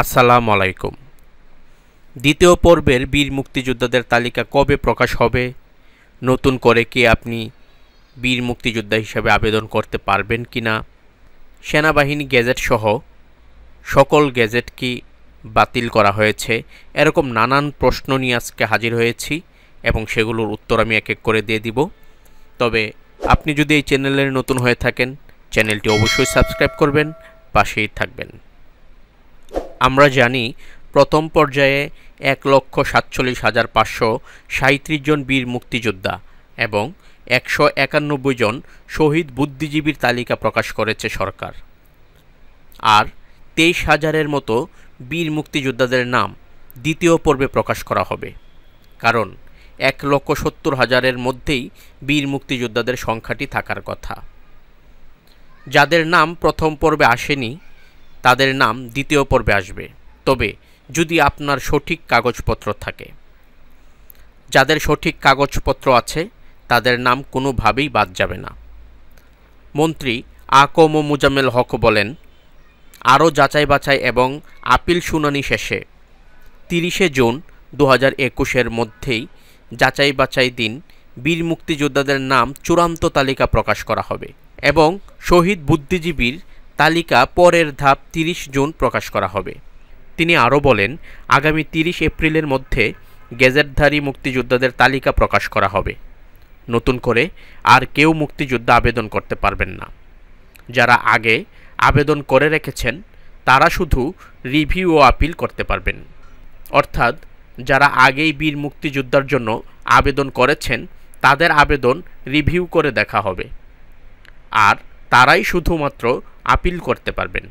আসসালাম আলাইকুম দ্বিতীয় পর্বের বীর মুক্তিযোদ্ধাদের তালিকা কবে প্রকাশ হবে নতুন করে কি আপনি বীর মুক্তিযোদ্ধা হিসাবে আবেদন করতে পারবেন কি না সেনাবাহিনী গ্যাজেটসহ সহ সকল গ্যাজেট কি বাতিল করা হয়েছে এরকম নানান প্রশ্ন নিয়ে আজকে হাজির হয়েছি এবং সেগুলোর উত্তর আমি এক এক করে দিয়ে দিব তবে আপনি যদি এই চ্যানেলের নতুন হয়ে থাকেন চ্যানেলটি অবশ্যই সাবস্ক্রাইব করবেন পাশেই থাকবেন আমরা জানি প্রথম পর্যায়ে এক লক্ষ সাতচল্লিশ হাজার পাঁচশো সাঁত্রিশ জন বীর মুক্তিযোদ্ধা এবং একশো একানব্বই জন শহীদ বুদ্ধিজীবীর তালিকা প্রকাশ করেছে সরকার আর তেইশ হাজারের মতো বীর মুক্তিযোদ্ধাদের নাম দ্বিতীয় পর্বে প্রকাশ করা হবে কারণ এক লক্ষ সত্তর হাজারের মধ্যেই বীর মুক্তিযোদ্ধাদের সংখ্যাটি থাকার কথা যাদের নাম প্রথম পর্বে আসেনি তাদের নাম দ্বিতীয় পর্বে আসবে তবে যদি আপনার সঠিক কাগজপত্র থাকে যাদের সঠিক কাগজপত্র আছে তাদের নাম কোনোভাবেই বাদ যাবে না মন্ত্রী আকম মুজামেল হক বলেন আরও যাচাই বাছাই এবং আপিল শুনানি শেষে তিরিশে জুন দু হাজার একুশের মধ্যেই যাচাই বাছাই দিন বীর মুক্তিযোদ্ধাদের নাম চূড়ান্ত তালিকা প্রকাশ করা হবে এবং শহীদ বুদ্ধিজীবীর তালিকা পরের ধাপ তিরিশ জুন প্রকাশ করা হবে তিনি আরও বলেন আগামী তিরিশ এপ্রিলের মধ্যে গেজেটধারী মুক্তিযোদ্ধাদের তালিকা প্রকাশ করা হবে নতুন করে আর কেউ মুক্তিযোদ্ধা আবেদন করতে পারবেন না যারা আগে আবেদন করে রেখেছেন তারা শুধু রিভিউ ও আপিল করতে পারবেন অর্থাৎ যারা আগেই বীর মুক্তিযোদ্ধার জন্য আবেদন করেছেন তাদের আবেদন রিভিউ করে দেখা হবে আর তারাই শুধুমাত্র আপিল করতে পারবেন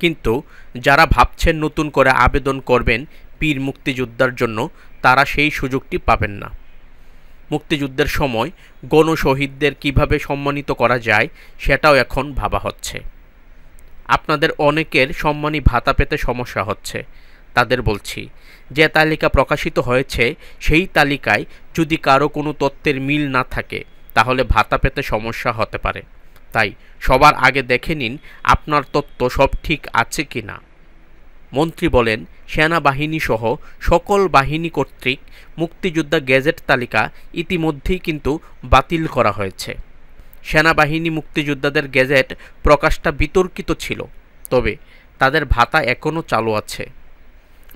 কিন্তু যারা ভাবছেন নতুন করে আবেদন করবেন পীর মুক্তিযোদ্ধার জন্য তারা সেই সুযোগটি পাবেন না মুক্তিযুদ্ধের সময় গণশহীদদের কিভাবে সম্মানিত করা যায় সেটাও এখন ভাবা হচ্ছে আপনাদের অনেকের সম্মানী ভাতা পেতে সমস্যা হচ্ছে তাদের বলছি যে তালিকা প্রকাশিত হয়েছে সেই তালিকায় যদি কারো কোনো তত্ত্বের মিল না থাকে তাহলে ভাতা পেতে সমস্যা হতে পারে তাই সবার আগে দেখে নিন আপনার তত্ত্ব সব ঠিক আছে কি না মন্ত্রী বলেন সেনাবাহিনীসহ সকল বাহিনী কর্তৃক মুক্তিযোদ্ধা গেজেট তালিকা ইতিমধ্যেই কিন্তু বাতিল করা হয়েছে সেনাবাহিনী মুক্তিযোদ্ধাদের গেজেট প্রকাশটা বিতর্কিত ছিল তবে তাদের ভাতা এখনও চালু আছে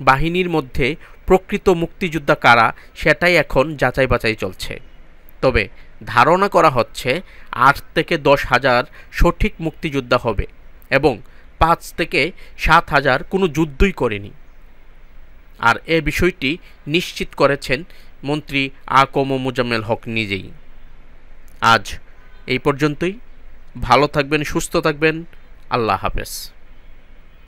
বাহিনীর মধ্যে প্রকৃত মুক্তিযোদ্ধা কারা সেটাই এখন যাচাই বাছাই চলছে তবে ধারণা করা হচ্ছে আট থেকে দশ হাজার সঠিক মুক্তিযোদ্ধা হবে এবং পাঁচ থেকে সাত হাজার কোনো যুদ্ধই করেনি আর এ বিষয়টি নিশ্চিত করেছেন মন্ত্রী আকম মোজাম্মেল হক নিজেই আজ এই পর্যন্তই ভালো থাকবেন সুস্থ থাকবেন আল্লাহ হাফেজ